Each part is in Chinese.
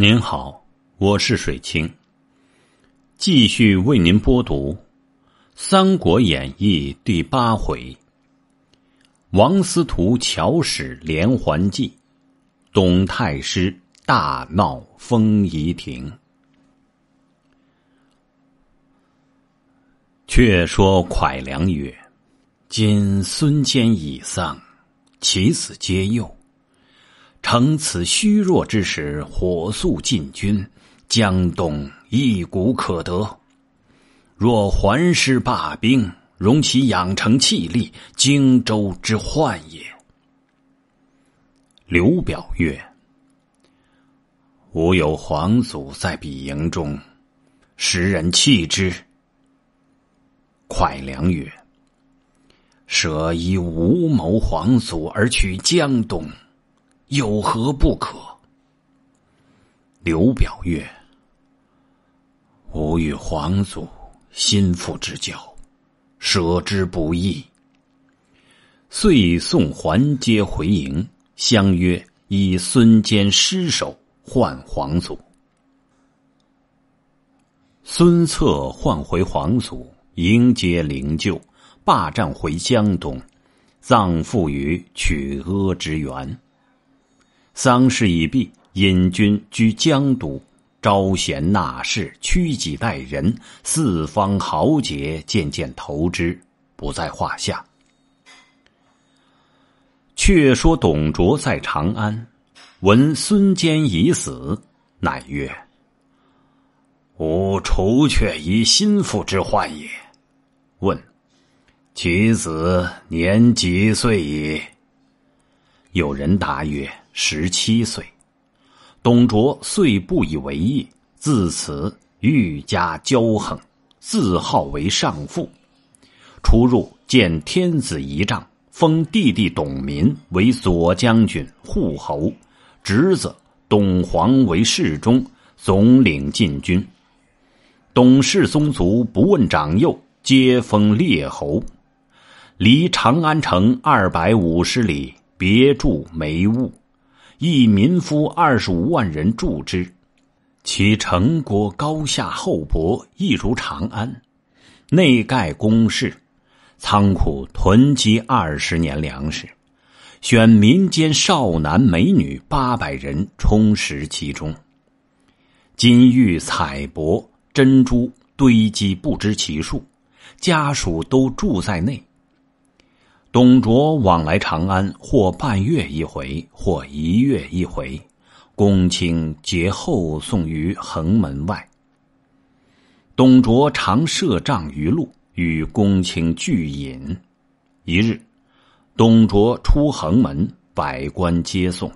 您好，我是水清，继续为您播读《三国演义》第八回：王司徒巧使连环计，董太师大闹丰仪亭。却说蒯良曰：“今孙坚已丧，其子皆幼。”乘此虚弱之时，火速进军，江东一鼓可得。若还师罢兵，容其养成气力，荆州之患也。刘表曰：“吾有皇祖在彼营中，时人弃之。”蒯良曰：“舍依吴谋皇祖而取江东。”有何不可？刘表曰：“吾与皇祖心腹之交，舍之不易。”遂送还皆回营，相约以孙坚尸首换皇祖。孙策换回皇祖，迎接灵柩，霸占回江东，葬父于曲阿之原。丧事已毕，引军居江都，招贤纳士，屈己待人，四方豪杰渐渐投之，不在话下。却说董卓在长安，闻孙坚已死，乃曰：“吾除却一心腹之患也。”问：“其子年几岁矣？”有人答曰：十七岁，董卓遂不以为意，自此愈加骄横，自号为上父。出入见天子仪仗，封弟弟董民为左将军护侯，侄子董璜为侍中，总领禁军。董氏宗族不问长幼，皆封列侯。离长安城二百五十里，别住梅坞。一民夫二十五万人助之，其城郭高下厚薄，亦如长安。内盖宫室，仓库囤积二十年粮食，选民间少男美女八百人充实其中。金玉彩帛、珍珠堆积不知其数，家属都住在内。董卓往来长安，或半月一回，或一月一回。公卿节后送于横门外。董卓常设帐于路，与公卿聚饮。一日，董卓出横门，百官皆送。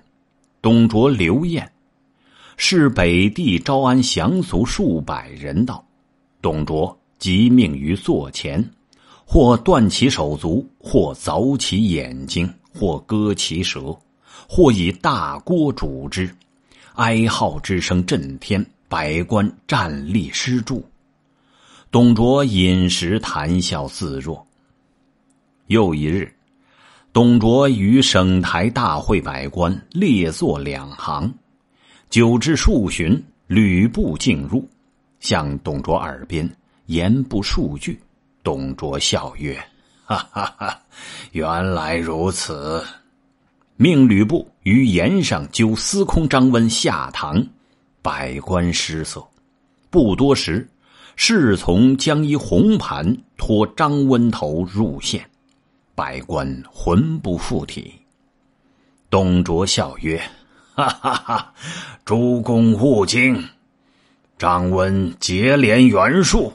董卓留宴，是北地招安降卒数百人到。董卓即命于座前。或断其手足，或凿其眼睛，或割其舌，或以大锅煮之，哀号之声震天，百官站立失助。董卓饮食谈笑自若。又一日，董卓与省台大会百官，列坐两行，久至数旬。吕布进入，向董卓耳边言不数句。董卓笑曰：“哈哈哈，原来如此！”命吕布于岩上揪司空张温下堂，百官失色。不多时，侍从将一红盘托张温头入献，百官魂不附体。董卓笑曰：“哈哈哈，诸公勿惊，张温结连袁术。”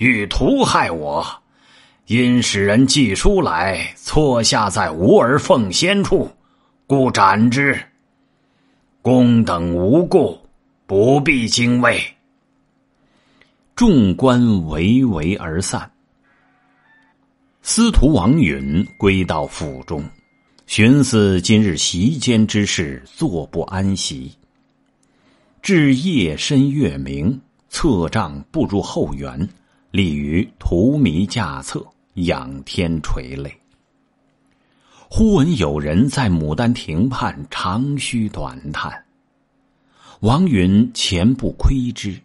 欲图害我，因使人寄书来，错下在吾儿奉先处，故斩之。公等无故，不必惊畏。众官围围而散。司徒王允归到府中，寻思今日席间之事，坐不安席。至夜深月明，策杖步入后园。立于荼蘼架侧，仰天垂泪。忽闻有人在牡丹亭畔长吁短叹。王允前不窥之，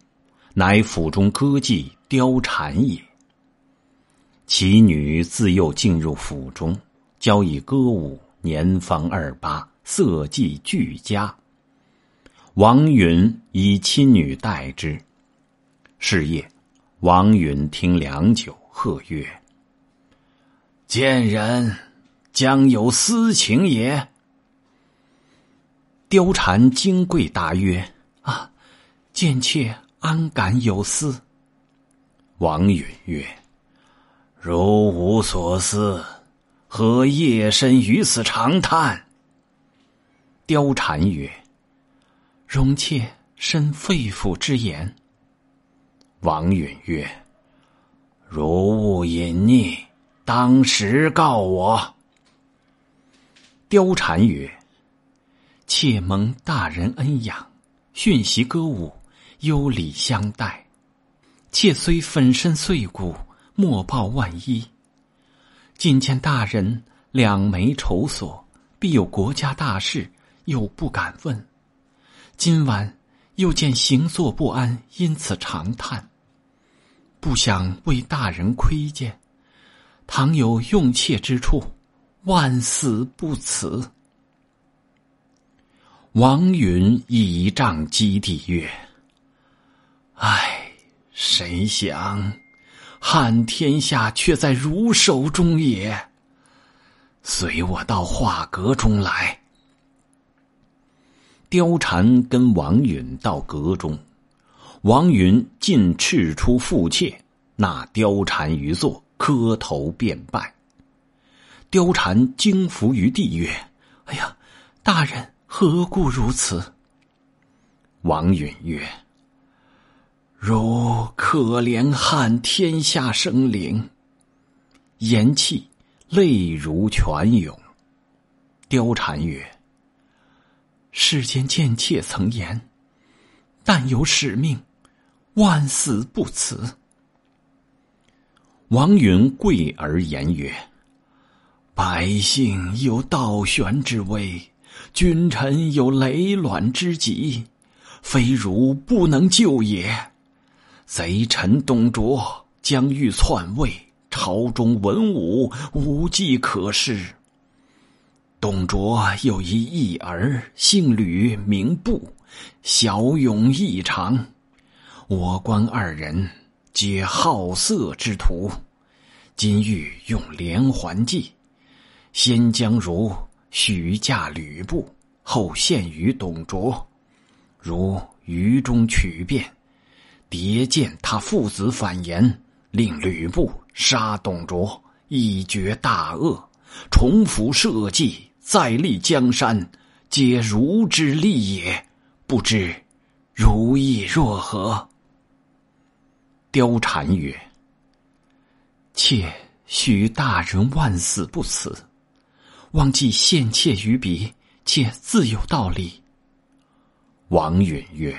乃府中歌伎貂蝉也。其女自幼进入府中，教以歌舞，年方二八，色技俱佳。王允以亲女待之，是夜。王允听良久，喝曰：“贱人将有私情也。”貂蝉金贵答曰：“啊，贱妾安敢有私？”王允曰：“如无所思，何夜深于此长叹？”貂蝉曰：“容妾深肺腑之言。”王允曰：“如误隐匿，当时告我。”貂蝉曰：“妾蒙大人恩养，训习歌舞，优礼相待。妾虽粉身碎骨，莫报万一。今见大人两眉愁锁，必有国家大事，又不敢问。今晚。”又见行坐不安，因此长叹。不想为大人亏见，倘有用妾之处，万死不辞。王允倚杖击地曰：“唉，谁想汉天下却在汝手中也？随我到画阁中来。”貂蝉跟王允到阁中，王允尽斥出妇妾，纳貂蝉于座，磕头便拜。貂蝉惊伏于地曰：“哎呀，大人何故如此？”王允曰：“如可怜汉天下生灵。”言气泪如泉涌。貂蝉曰。世间贱妾曾言：“但有使命，万死不辞。”王允跪而言曰：“百姓有倒悬之危，君臣有累卵之急，非汝不能救也。贼臣董卓将欲篡位，朝中文武无计可施。”董卓有一义儿，姓吕名布，骁勇异常。我观二人皆好色之徒，今欲用连环计，先将如许嫁吕布，后献于董卓，如愚中取变，迭见他父子反言，令吕布杀董卓，以绝大恶，重复社稷。再立江山，皆如之立也。不知如意若何？貂蝉曰：“妾许大人万死不辞，忘记献妾于彼，妾自有道理。”王允曰：“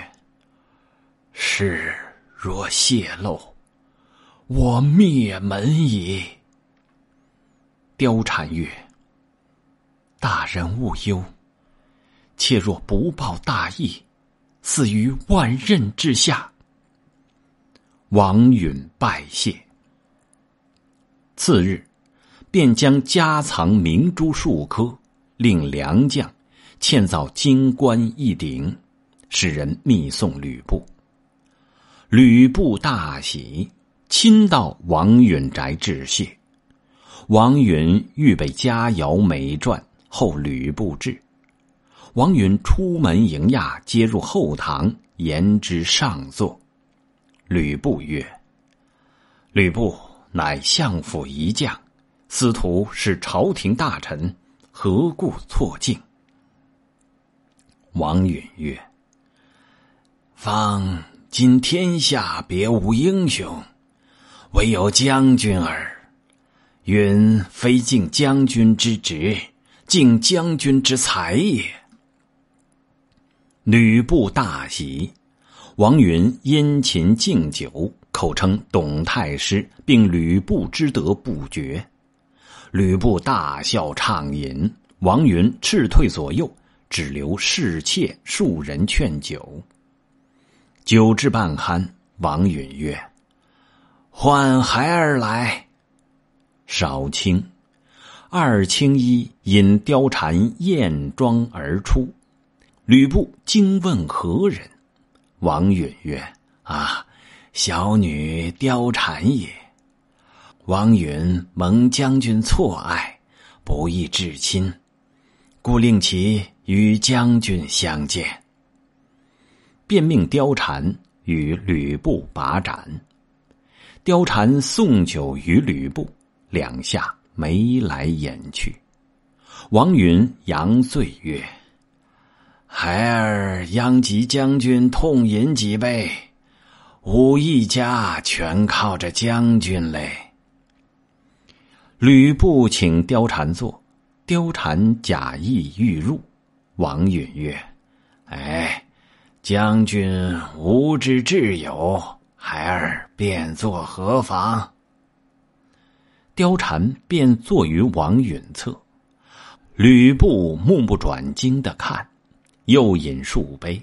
事若泄露，我灭门矣。”貂蝉曰。大人勿忧，切若不报大义，死于万仞之下。王允拜谢。次日，便将家藏明珠数颗，令良将嵌造金冠一顶，使人密送吕布。吕布大喜，亲到王允宅致谢。王允预备佳肴美馔。后吕布至，王允出门迎驾，接入后堂，言之上座。吕布曰：“吕布乃相府一将，司徒是朝廷大臣，何故错敬？”王允曰：“方今天下别无英雄，唯有将军耳。允非敬将军之职。”敬将军之才也。吕布大喜，王允殷勤敬酒，口称董太师，并吕布之德不绝。吕布大笑畅饮，王允斥退左右，只留侍妾数人劝酒。酒至半酣，王允曰：“唤孩儿来，少卿。”二青衣引貂蝉艳妆而出，吕布惊问何人？王允曰：“啊，小女貂蝉也。”王允蒙将军错爱，不义至亲，故令其与将军相见。便命貂蝉与吕布把盏，貂蝉送酒于吕布两下。眉来眼去，王允扬醉曰：“孩儿殃及将军痛饮几杯，吾一家全靠着将军嘞。”吕布请貂蝉坐，貂蝉假意欲入，王允曰：“哎，将军无之挚友，孩儿便坐何妨？”貂蝉便坐于王允侧，吕布目不转睛的看，又饮数杯。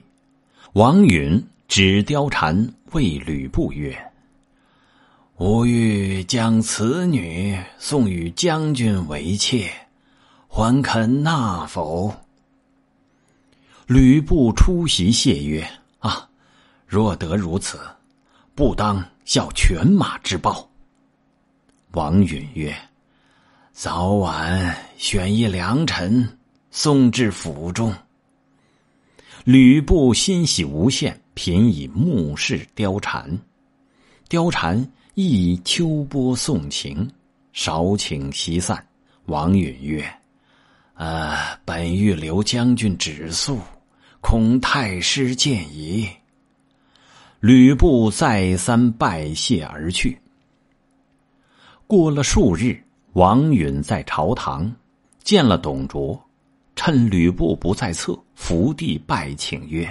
王允指貂蝉谓吕布曰：“吾欲将此女送与将军为妾，还肯纳否？”吕布出席谢曰：“啊，若得如此，不当效犬马之报。”王允曰：“早晚选一良臣送至府中。”吕布欣喜无限，频以目视貂蝉。貂蝉亦秋波送情，少请席散。王允曰：“啊，本欲留将军止宿，恐太师见疑。”吕布再三拜谢而去。过了数日，王允在朝堂见了董卓，趁吕布不在侧，伏地拜请曰：“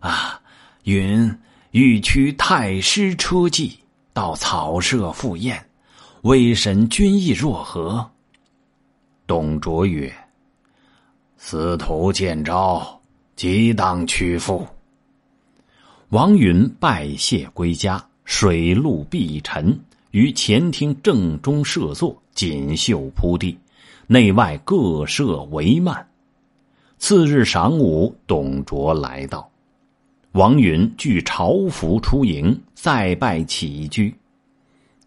啊，允欲驱太师车骑到草舍赴宴，微臣君意若何？”董卓曰：“司徒见招，即当屈服。”王允拜谢归家，水陆必沉。于前厅正中设座，锦绣铺地，内外各设帷幔。次日晌午，董卓来到，王允具朝服出迎，再拜起居。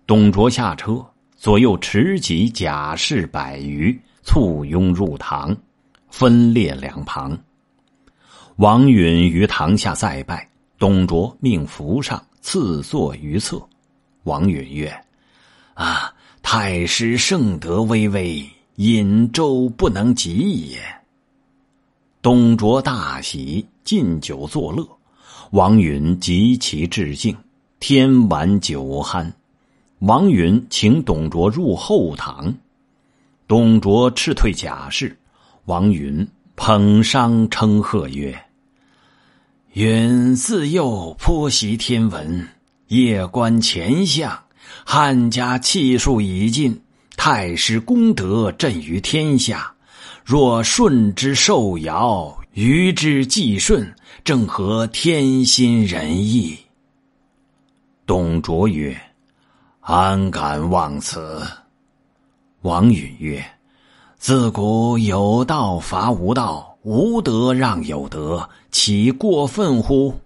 董卓下车，左右持戟甲士百余，簇拥入堂，分列两旁。王允于堂下再拜，董卓命扶上，赐坐于侧。王允曰：“啊，太师圣德巍巍，尹州不能及也。”董卓大喜，进酒作乐。王允极其致敬，天晚酒酣，王允请董卓入后堂。董卓斥退贾氏，王允捧觞称贺曰：“允自幼颇习天文。”夜观前相，汉家气数已尽。太师功德震于天下，若顺之受尧，愚之继舜，正合天心仁义。董卓曰：“安敢妄此？”王允曰：“自古有道伐无道，无德让有德，岂过分乎？”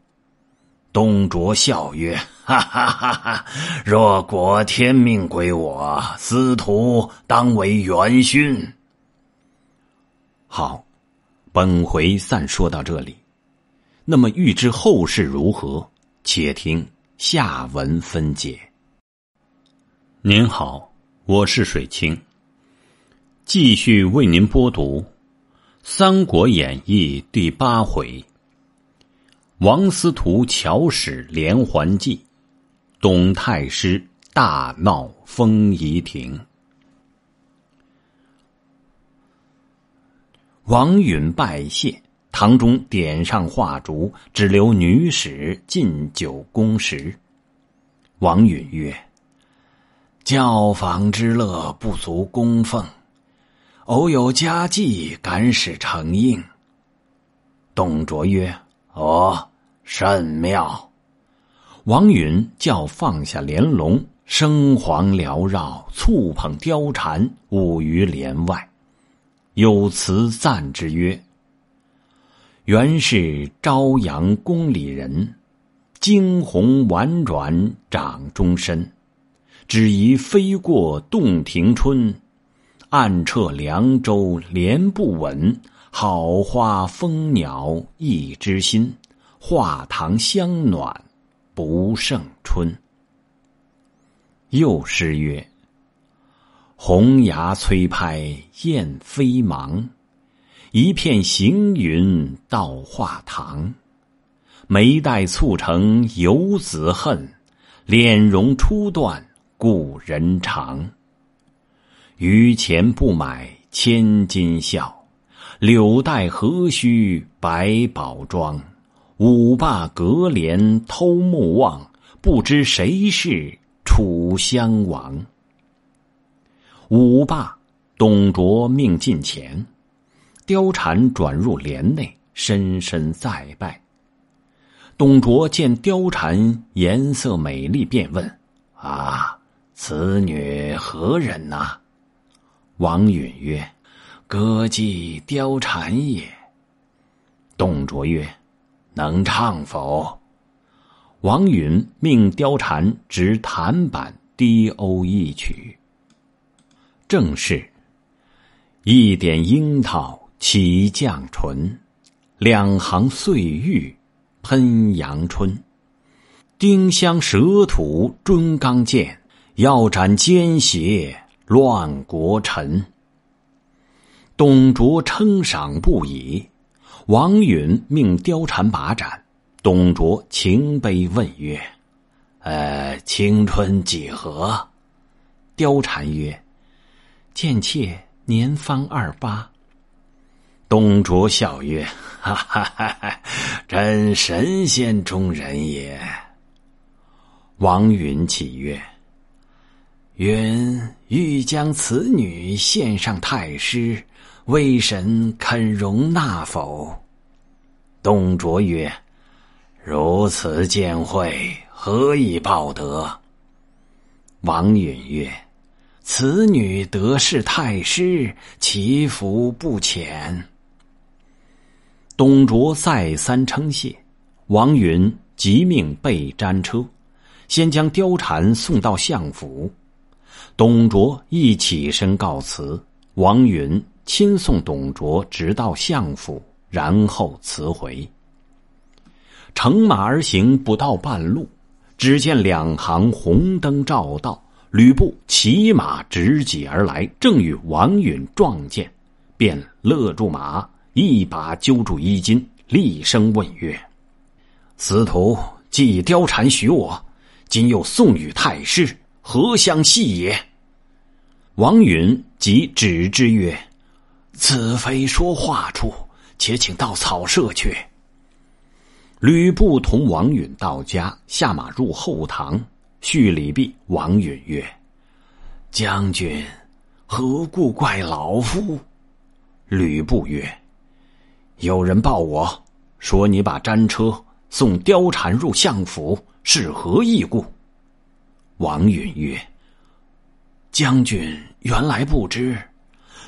董卓笑曰。哈哈哈！哈若果天命归我，司徒当为元勋。好，本回暂说到这里。那么欲知后事如何，且听下文分解。您好，我是水清，继续为您播读《三国演义》第八回：王司徒巧使连环计。董太师大闹风仪亭，王允拜谢。堂中点上画烛，只留女史进酒供食。王允曰：“教坊之乐，不足供奉。偶有佳绩，敢使承应。”董卓曰：“哦，甚妙。”王允叫放下帘笼，生黄缭绕，触捧貂蝉舞于帘外。有词赞之曰：“原是朝阳宫里人，惊鸿婉转掌中身。只疑飞过洞庭春，暗彻凉州帘不稳。好花蜂鸟一枝新，画堂香暖。”不胜春。又诗曰：“红牙催拍燕飞忙，一片行云到画堂。眉黛促成游子恨，脸容初断故人长。榆钱不买千金笑，柳带何须百宝装。”五霸隔帘偷目望，不知谁是楚襄王。五霸，董卓命近前，貂蝉转入帘内，深深再拜。董卓见貂蝉颜色美丽，便问：“啊，此女何人呐？”王允曰：“歌妓貂蝉也。”董卓曰。能唱否？王允命貂蝉执檀板低讴一曲，正是：一点樱桃起绛唇，两行碎玉喷阳春。丁香舌吐真刚剑，要斩奸邪乱国臣。董卓称赏不已。王允命貂蝉把盏，董卓情悲问曰：“呃，青春几何？”貂蝉曰：“贱妾年方二八。”董卓笑曰：“哈哈哈！真神仙中人也。”王允起曰：“允欲将此女献上太师。”魏神肯容纳否？董卓曰：“如此见惠，何以报德？”王允曰：“此女得势太师，其福不浅。”董卓再三称谢。王允即命备毡车，先将貂蝉送到相府。董卓一起身告辞。王允。亲送董卓直到相府，然后辞回。乘马而行，不到半路，只见两行红灯照道。吕布骑马执戟而来，正与王允撞见，便勒住马，一把揪住衣襟，厉声问曰：“司徒既貂蝉许我，今又送与太师，何相戏也？”王允即指之曰。此非说话处，且请到草舍去。吕布同王允到家，下马入后堂，叙礼毕。王允曰：“将军何故怪老夫？”吕布曰：“有人报我说，你把战车送貂蝉入相府，是何意故？”王允曰：“将军原来不知。”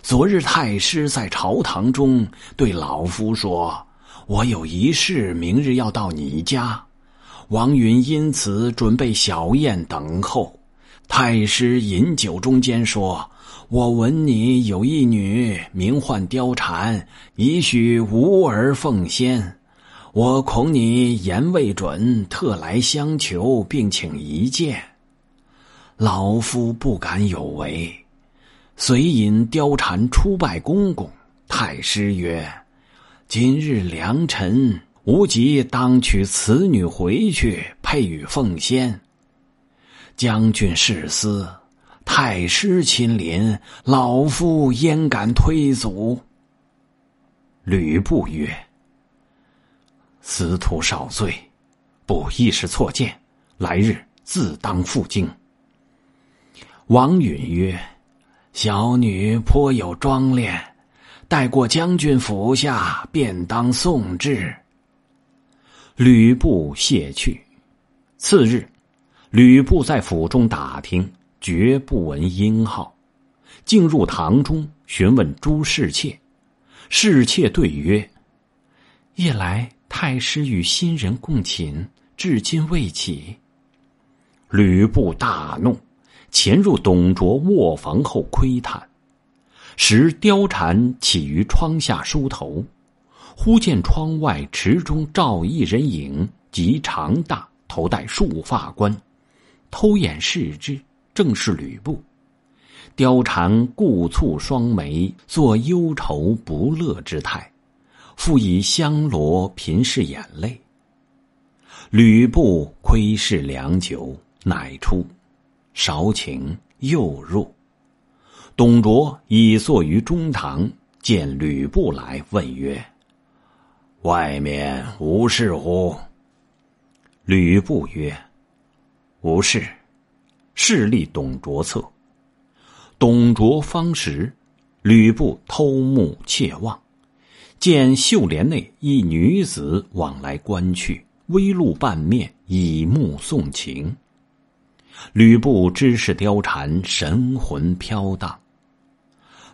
昨日太师在朝堂中对老夫说：“我有一事，明日要到你家。”王允因此准备小宴等候。太师饮酒中间说：“我闻你有一女，名唤貂蝉，已许无儿奉先。我恐你言未准，特来相求，并请一见。”老夫不敢有违。随引貂蝉出拜公公。太师曰：“今日良辰，无极当娶此女回去，配与奉先。”将军誓思，太师亲临，老夫焉敢推阻？吕布曰：“司徒少罪，不，一时错见，来日自当赴京。”王允曰。小女颇有妆奁，待过将军府下，便当送至。吕布谢去。次日，吕布在府中打听，绝不闻音号。进入堂中，询问诸侍妾，侍妾对曰：“夜来太师与新人共寝，至今未起。”吕布大怒。潜入董卓卧房后窥探，时貂蝉起于窗下梳头，忽见窗外池中照一人影，及长大，头戴束发冠，偷眼视之，正是吕布。貂蝉故蹙双眉，作忧愁不乐之态，复以香罗频拭眼泪。吕布窥视良久，乃出。少情又入。董卓已坐于中堂，见吕布来，问曰：“外面无事乎？”吕布曰：“无事。”势立董卓侧，董卓方时，吕布偷目窃望，见袖帘内一女子往来观去，微露半面，以目送情。吕布知是貂蝉，神魂飘荡。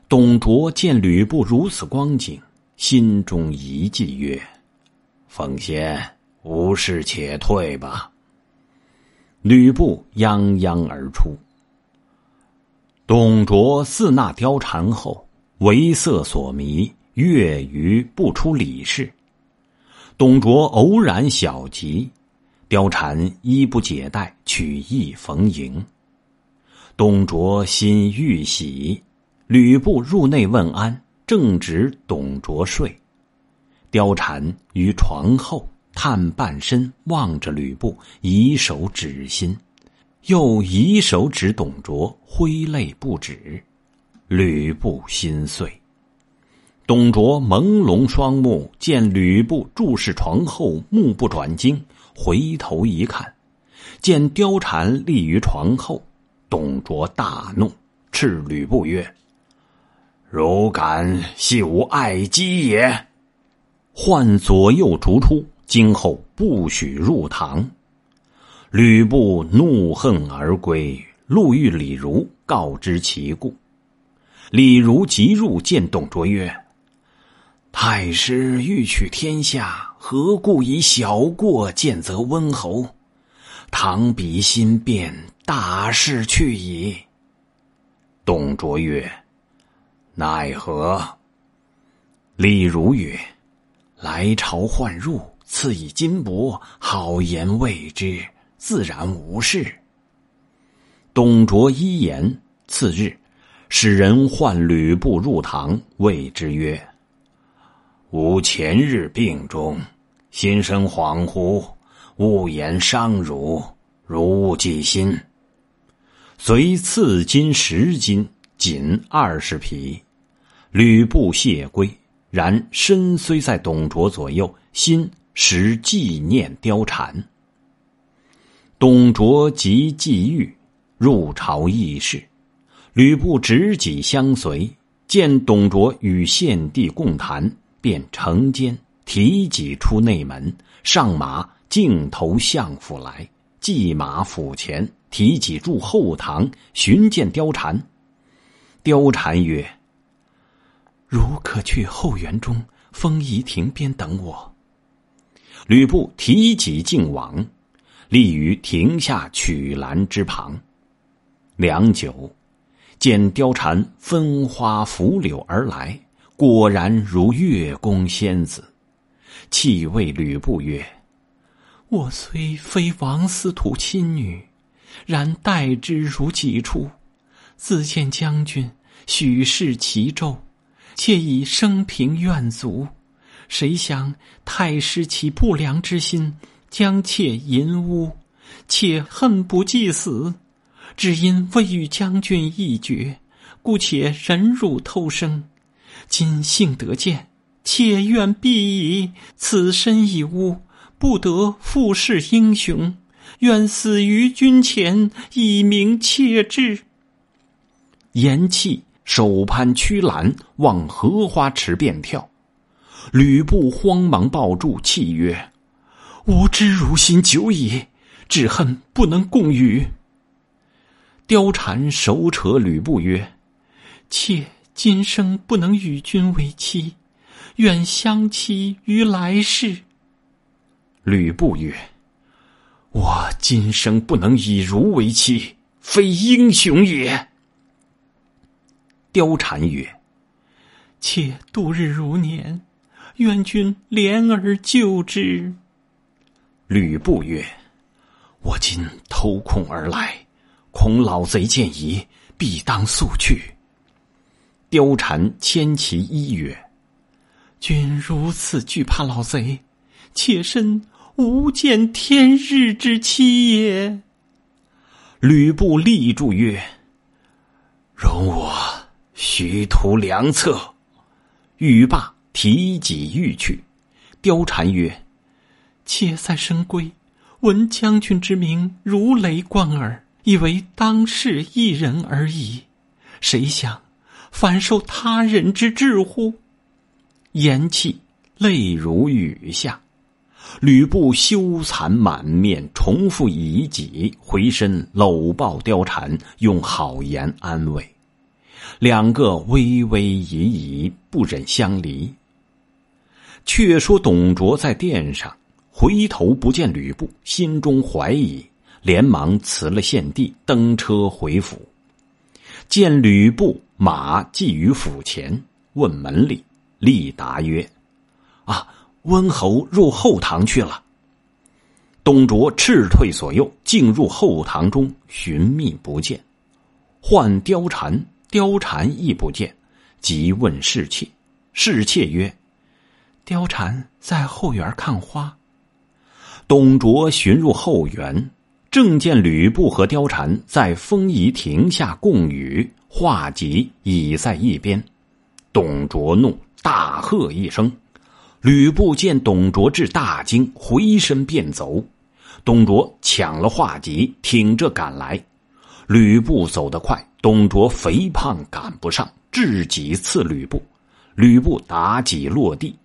董卓见吕布如此光景，心中一计，曰：“奉先，无事且退吧。”吕布泱泱而出。董卓似纳貂蝉后，为色所迷，月余不出理事。董卓偶然小疾。貂蝉衣不解带，取意逢迎。董卓心欲喜，吕布入内问安，正值董卓睡，貂蝉于床后探半身望着吕布，以手指心，又以手指董卓，挥泪不止。吕布心碎，董卓朦胧双目见吕布注视床后，目不转睛。回头一看，见貂蝉立于床后，董卓大怒，斥吕布曰：“汝敢系吾爱姬也！”唤左右逐出，今后不许入堂。吕布怒恨而归，路遇李儒，告知其故。李儒急入见董卓曰：“太师欲取天下。”何故以小过见则温侯？唐比心变，大事去矣。董卓曰：“奈何？”李儒曰：“来朝换入，赐以金帛，好言慰之，自然无事。”董卓一言。次日，使人唤吕布入堂，谓之曰。吾前日病中，心生恍惚，勿言伤汝，如勿记心。随赐金十斤，锦二十匹。吕布谢归，然身虽在董卓左右，心实纪念貂蝉。董卓即即欲入朝议事，吕布执戟相随，见董卓与献帝共谈。便乘肩提戟出内门，上马径投相府来。计马府前，提戟入后堂，寻见貂蝉。貂蝉曰：“汝可去后园中风仪亭边等我。”吕布提戟径往，立于亭下曲栏之旁。良久，见貂蝉分花拂柳而来。果然如月宫仙子，气味吕布曰：“我虽非王司徒亲女，然待之如己出。自见将军许氏齐州，妾以生平愿足。谁想太师起不良之心，将妾淫污，妾恨不计死。只因未与将军一决，故且忍辱偷生。”今幸得见，妾愿必矣。此身已污，不得复侍英雄，愿死于君前，以明妾志。言讫，手攀曲栏，望荷花池便跳。吕布慌忙抱住，泣曰：“吾知汝心久矣，只恨不能共语。”貂蝉手扯吕布曰：“妾。”今生不能与君为妻，愿相期于来世。吕布曰：“我今生不能以如为妻，非英雄也。”貂蝉曰：“且度日如年，愿君怜而救之。”吕布曰：“我今偷空而来，恐老贼见疑，必当速去。”貂蝉牵其衣曰：“君如此惧怕老贼，妾身无见天日之期也。”吕布立住曰：“容我徐图良策。”欲罢提戟欲去，貂蝉曰：“妾在深闺，闻将军之名如雷贯耳，以为当世一人而已，谁想？”反受他人之制乎？言讫，泪如雨下。吕布羞惭满面，重复以己回身搂抱貂蝉，用好言安慰。两个微微疑疑，不忍相离。却说董卓在殿上，回头不见吕布，心中怀疑，连忙辞了献帝，登车回府，见吕布。马寄于府前，问门里，立答曰：“啊，温侯入后堂去了。”董卓斥退左右，进入后堂中寻觅不见，唤貂蝉，貂蝉亦不见，即问侍妾，侍妾曰：“貂蝉在后园看花。”董卓寻入后园。正见吕布和貂蝉在丰仪亭下共语，画戟倚在一边。董卓怒，大喝一声。吕布见董卓至，大惊，回身便走。董卓抢了画戟，挺着赶来。吕布走得快，董卓肥胖赶不上，掷戟次吕布，吕布打戟落地。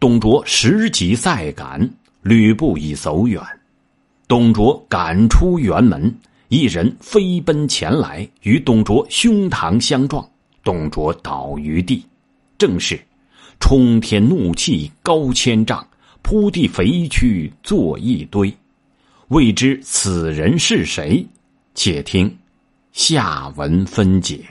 董卓拾戟再赶，吕布已走远。董卓赶出辕门，一人飞奔前来，与董卓胸膛相撞，董卓倒于地。正是：冲天怒气高千丈，铺地肥躯坐一堆。未知此人是谁？且听下文分解。